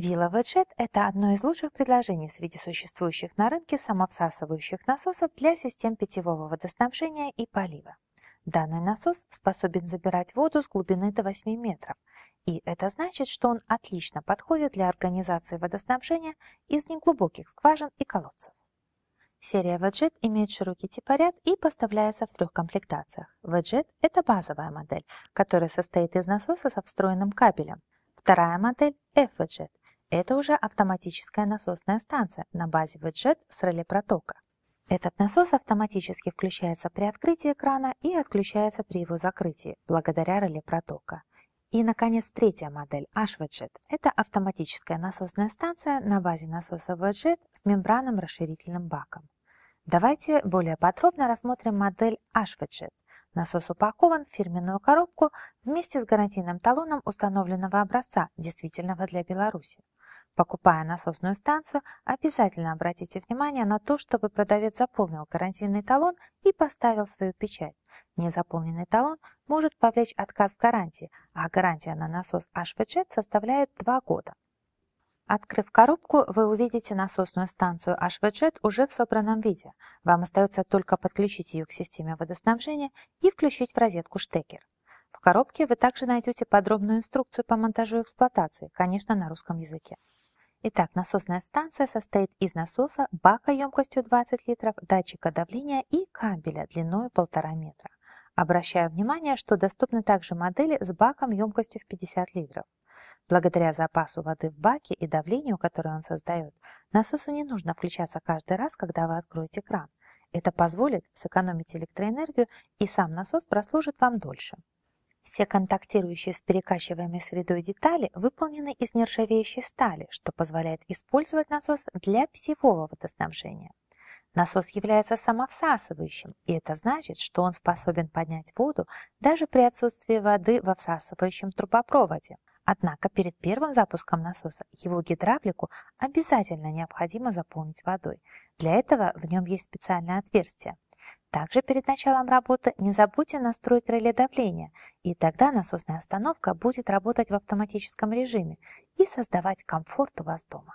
Вилла Веджет – это одно из лучших предложений среди существующих на рынке самовсасывающих насосов для систем питьевого водоснабжения и полива. Данный насос способен забирать воду с глубины до 8 метров, и это значит, что он отлично подходит для организации водоснабжения из неглубоких скважин и колодцев. Серия Веджет имеет широкий типоряд и поставляется в трех комплектациях. Веджет – это базовая модель, которая состоит из насоса со встроенным кабелем. Вторая модель – F-Wedget это уже автоматическая насосная станция на базе виджет с реле протока. Этот насос автоматически включается при открытии крана и отключается при его закрытии, благодаря реле протока. И, наконец, третья модель H-Widget – это автоматическая насосная станция на базе насоса Widget с мембранным-расширительным баком. Давайте более подробно рассмотрим модель H-Widget. Насос упакован в фирменную коробку вместе с гарантийным талоном установленного образца, действительного для Беларуси. Покупая насосную станцию, обязательно обратите внимание на то, чтобы продавец заполнил гарантийный талон и поставил свою печать. Незаполненный талон может повлечь отказ в гарантии, а гарантия на насос HPG составляет 2 года. Открыв коробку, вы увидите насосную станцию HVJet уже в собранном виде. Вам остается только подключить ее к системе водоснабжения и включить в розетку штекер. В коробке вы также найдете подробную инструкцию по монтажу и эксплуатации, конечно, на русском языке. Итак, насосная станция состоит из насоса, бака емкостью 20 литров, датчика давления и кабеля длиной 1,5 метра. Обращаю внимание, что доступны также модели с баком емкостью в 50 литров. Благодаря запасу воды в баке и давлению, которое он создает, насосу не нужно включаться каждый раз, когда вы откроете кран. Это позволит сэкономить электроэнергию и сам насос прослужит вам дольше. Все контактирующие с перекачиваемой средой детали выполнены из нержавеющей стали, что позволяет использовать насос для питьевого водоснабжения. Насос является самовсасывающим, и это значит, что он способен поднять воду даже при отсутствии воды во всасывающем трубопроводе. Однако перед первым запуском насоса его гидравлику обязательно необходимо заполнить водой. Для этого в нем есть специальное отверстие – также перед началом работы не забудьте настроить реле давления, и тогда насосная установка будет работать в автоматическом режиме и создавать комфорт у вас дома.